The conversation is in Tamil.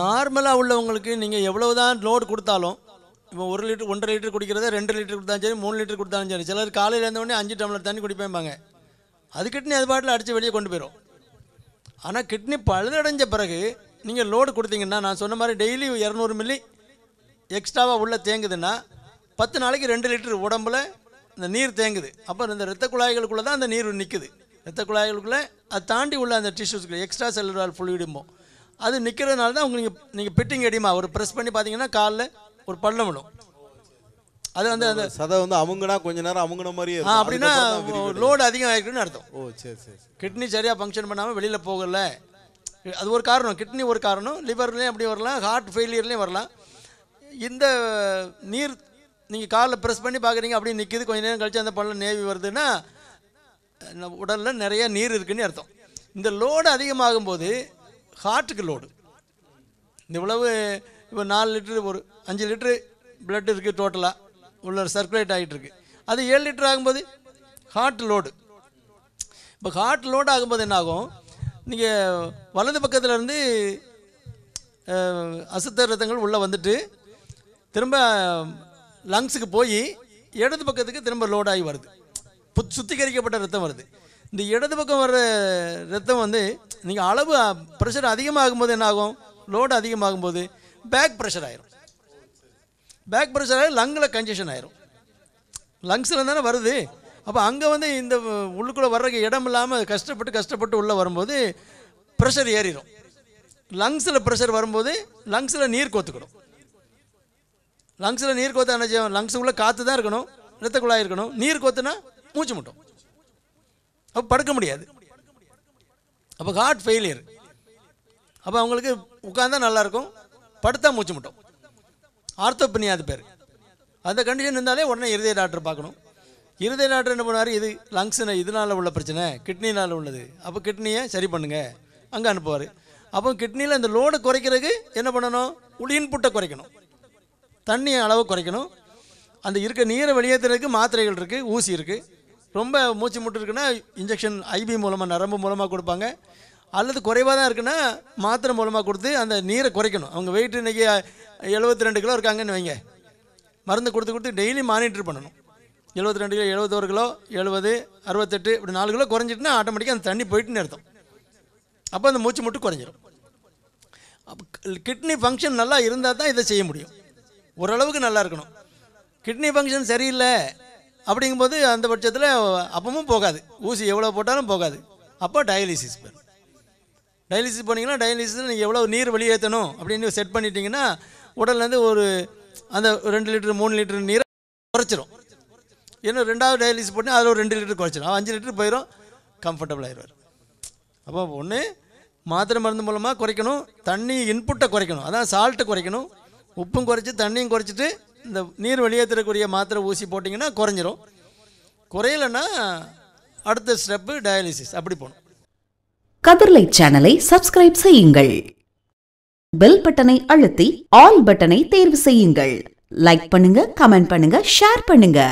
நார்மலாக உள்ளவங்களுக்கு நீங்கள் எவ்வளோ தான் லோடு கொடுத்தாலும் இப்போ ஒரு லிட்டர் ஒன்றரை லிட்டர் குடிக்கிறத ரெண்டு லிட்டர் கொடுத்தாலும் சரி மூணு லிட்டர் கொடுத்தாலும் சரி சிலர் காலையில் இருந்தவொடனே அஞ்சு டம்ளர் தண்ணி குடிப்பேம்பாங்க அது கிட்னி அது பாட்டில் அடித்து வெளியே கொண்டு போயிடும் ஆனால் கிட்னி பழுதடைஞ்ச பிறகு நீங்கள் லோடு கொடுத்தீங்கன்னா நான் சொன்ன மாதிரி டெய்லி இரநூறு மில்லி எக்ஸ்ட்ராவாக உள்ளே தேங்குதுன்னா பத்து நாளைக்கு ரெண்டு லிட்டர் உடம்புல இந்த நீர் தேங்குது அப்போ இந்த ரத்த குழாய்களுக்குள்ளே தான் அந்த நீர் நிற்குது ரத்த குழாய்களுக்குள்ளே அதை தாண்டி உள்ள அந்த டிஷ்யூஸ்க்கு எக்ஸ்ட்ரா ஃபுல் ஃபுல்லிடுமோ அது நிற்கிறதுனால தான் உங்களுக்கு நீங்கள் நீங்கள் பிட்டிங் அடிமா ஒரு ப்ரெஸ் பண்ணி பார்த்தீங்கன்னா காலில் ஒரு பள்ளம் விடும் அது வந்து அந்த சதை வந்து அவங்கனா கொஞ்ச நேரம் அவங்கன மாதிரியே ஆ அப்படின்னா லோடு அதிகம் ஆகிருக்குன்னு அர்த்தம் ஓ சரி சரி கிட்னி சரியாக ஃபங்க்ஷன் பண்ணாமல் வெளியில் போகல அது ஒரு காரணம் கிட்னி ஒரு காரணம் லிவர்லேயும் அப்படி வரலாம் ஹார்ட் ஃபெயிலியர்லேயும் வரலாம் இந்த நீர் நீங்கள் காலில் ப்ரெஸ் பண்ணி பார்க்குறீங்க அப்படி நிற்கிது கொஞ்ச நேரம் கழித்து அந்த பள்ளம் நேவி வருதுன்னா உடலில் நிறைய நீர் இருக்குன்னு அர்த்தம் இந்த லோடு அதிகமாகும் போது ஹார்ட்டுக்கு லோடு இந்த இவ்வளவு இப்போ நாலு லிட்டரு ஒரு அஞ்சு லிட்டரு பிளட் இருக்குது டோட்டலாக உள்ள சர்க்குலேட் ஆகிட்டு இருக்கு அது ஏழு லிட்டர் ஆகும்போது ஹார்ட் லோடு இப்போ ஹார்ட் லோடு ஆகும்போது என்னாகும் நீங்கள் வலது பக்கத்தில் இருந்து அசுத்த ரத்தங்கள் உள்ளே வந்துட்டு திரும்ப லங்ஸுக்கு போய் இடது பக்கத்துக்கு திரும்ப லோடாகி வருது சுத்திகரிக்கப்பட்ட ரத்தம் வருது இந்த இடது பக்கம் வர்ற ரத்தம் வந்து நீங்கள் அளவு ப்ரெஷர் அதிகமாகும் போது என்ன ஆகும் லோடு அதிகமாகும் போது பேக் ப்ரெஷர் ஆயிரும் பேக் ப்ரெஷர் ஆகி லங்கில் கன்ஜெஷன் ஆயிரும் லங்ஸில் தானே வருது அப்போ அங்கே வந்து இந்த உள்ளுக்குள்ளே வர்றதுக்கு இடம் இல்லாமல் கஷ்டப்பட்டு கஷ்டப்பட்டு உள்ளே வரும்போது ப்ரெஷர் ஏறிடும் லங்ஸில் ப்ரெஷர் வரும்போது லங்ஸில் நீர் கோத்துக்கணும் லங்ஸில் நீர் கோத்து என்ன செய்யும் லங்ஸுக்குள்ளே காற்று தான் இருக்கணும் ரத்தக்குள்ளாக இருக்கணும் நீர் கோத்துனா மூச்சு முட்டும் அப்போ படுக்க முடியாது அப்போ ஹார்ட் ஃபெயிலியர் அப்போ அவங்களுக்கு உட்காந்தா நல்லாயிருக்கும் படுத்தா மூச்சு முட்டும் ஆர்த்தோப்பனியா அது பேர் அந்த கண்டிஷன் இருந்தாலே உடனே இருதய டாக்டர் பார்க்கணும் இருதய டாக்டர் என்ன பண்ணுவார் இது லங்ஸில் இதனால் உள்ள பிரச்சனை கிட்னினால் உள்ளது அப்போ கிட்னியை சரி பண்ணுங்கள் அங்கே அனுப்புவார் அப்போ கிட்னியில் இந்த லோடு குறைக்கிறதுக்கு என்ன பண்ணணும் உள் இன்புட்டை குறைக்கணும் தண்ணியை அளவு குறைக்கணும் அந்த இருக்க நீரை வெளியேற்றுறதுக்கு மாத்திரைகள் இருக்குது ஊசி இருக்குது ரொம்ப மூச்சு முட்டு இருக்குன்னா இன்ஜெக்ஷன் ஐபி மூலமாக நரம்பு மூலமாக கொடுப்பாங்க அல்லது குறைவாக தான் இருக்குன்னா மாத்திரை மூலமாக கொடுத்து அந்த நீரை குறைக்கணும் அவங்க வெயிட் இன்றைக்கி எழுபத்தி ரெண்டு கிலோ இருக்காங்கன்னு வைங்க மருந்து கொடுத்து கொடுத்து டெய்லி மானிட்டர் பண்ணணும் எழுபத்தி ரெண்டு கிலோ எழுபத்தோரு கிலோ எழுபது அறுபத்தெட்டு இப்படி நாலு கிலோ குறைஞ்சிட்டுன்னா ஆட்டோமேட்டிக்காக அந்த தண்ணி போயிட்டுன்னு அர்த்தம் அப்போ அந்த மூச்சு முட்டு குறைஞ்சிடும் அப்போ கிட்னி ஃபங்க்ஷன் நல்லா இருந்தால் தான் இதை செய்ய முடியும் ஓரளவுக்கு நல்லா இருக்கணும் கிட்னி ஃபங்க்ஷன் சரியில்லை அப்படிங்கும்போது அந்த பட்சத்தில் அப்பவும் போகாது ஊசி எவ்வளோ போட்டாலும் போகாது அப்போ டயாலிசிஸ் பேர் டயாலிசிஸ் போனீங்கன்னா டயாலிசிஸில் நீங்கள் எவ்வளோ நீர் வெளியேற்றணும் அப்படின்னு செட் பண்ணிட்டீங்கன்னா உடல்லேருந்து ஒரு அந்த ரெண்டு லிட்டர் மூணு லிட்டர் நீரை குறைச்சிரும் இன்னும் ரெண்டாவது டயாலிசிஸ் போட்டால் அதில் ஒரு ரெண்டு லிட்டர் குறைச்சிடும் அஞ்சு லிட்டர் போயிடும் கம்ஃபர்டபுள் ஆயிடுவார் அப்போ ஒன்று மாத்திரை மருந்து மூலமாக குறைக்கணும் தண்ணி இன்புட்டை குறைக்கணும் அதான் சால்ட்டை குறைக்கணும் உப்பும் குறைச்சி தண்ணியும் குறைச்சிட்டு இந்த நீர் வெளியேற்றக்கூடிய மாத்திரை ஊசி போட்டிங்கன்னா குறைஞ்சிரும் குறையலைன்னா அடுத்த ஸ்டெப்பு டயாலிசிஸ் அப்படி போகணும் கதிர்லை சேனலை சப்ஸ்கிரைப் செய்யுங்கள் பெல் பட்டனை அழுத்தி ஆல் பட்டனை தேர்வு செய்யுங்கள் லைக் பண்ணுங்க கமெண்ட் பண்ணுங்க ஷேர் பண்ணுங்க